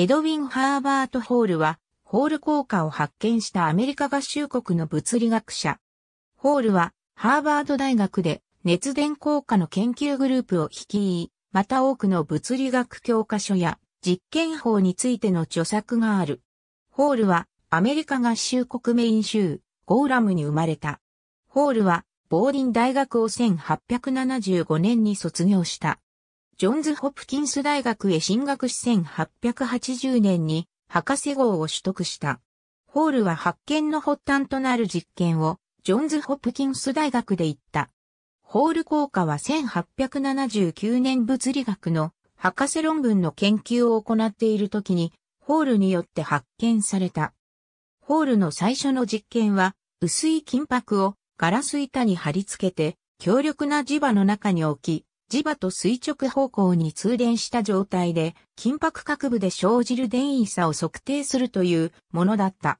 エドウィン・ハーバート・ホールは、ホール効果を発見したアメリカ合衆国の物理学者。ホールは、ハーバード大学で熱伝効果の研究グループを率い、また多くの物理学教科書や実験法についての著作がある。ホールは、アメリカ合衆国メイン州、ゴーラムに生まれた。ホールは、ボーリン大学を1875年に卒業した。ジョンズ・ホプキンス大学へ進学し1880年に博士号を取得した。ホールは発見の発端となる実験をジョンズ・ホプキンス大学で行った。ホール効果は1879年物理学の博士論文の研究を行っている時にホールによって発見された。ホールの最初の実験は薄い金箔をガラス板に貼り付けて強力な磁場の中に置き磁場と垂直方向に通電した状態で、金箔角部で生じる電位差を測定するというものだった。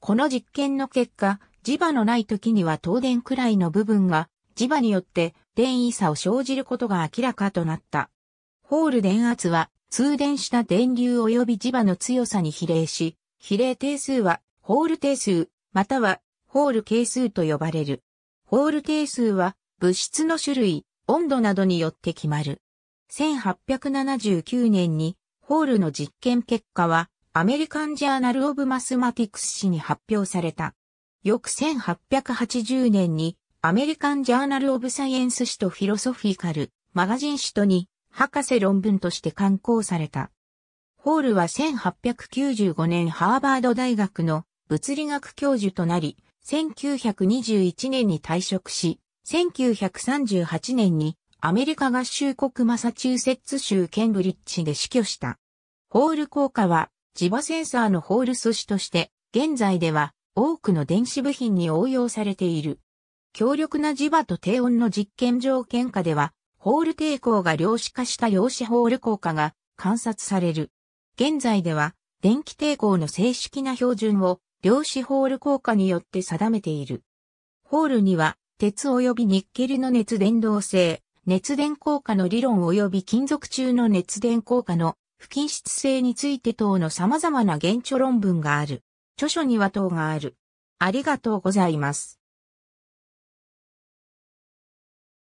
この実験の結果、磁場のない時には東電くらいの部分が、磁場によって電位差を生じることが明らかとなった。ホール電圧は、通電した電流及び磁場の強さに比例し、比例定数は、ホール定数、または、ホール係数と呼ばれる。ホール定数は、物質の種類、温度などによって決まる。1879年にホールの実験結果はアメリカンジャーナルオブマスマティクス誌に発表された。翌1880年にアメリカンジャーナルオブサイエンス誌とフィロソフィカルマガジン誌とに博士論文として刊行された。ホールは1895年ハーバード大学の物理学教授となり、1921年に退職し、1938年にアメリカ合衆国マサチューセッツ州ケンブリッジで死去した。ホール効果は磁場センサーのホール素子として現在では多くの電子部品に応用されている。強力な磁場と低温の実験条件下ではホール抵抗が量子化した量子ホール効果が観察される。現在では電気抵抗の正式な標準を量子ホール効果によって定めている。ホールには鉄及びニッケルの熱伝導性、熱伝効果の理論及び金属中の熱伝効果の不均質性について等の様々な原著論文がある。著書には等がある。ありがとうございます。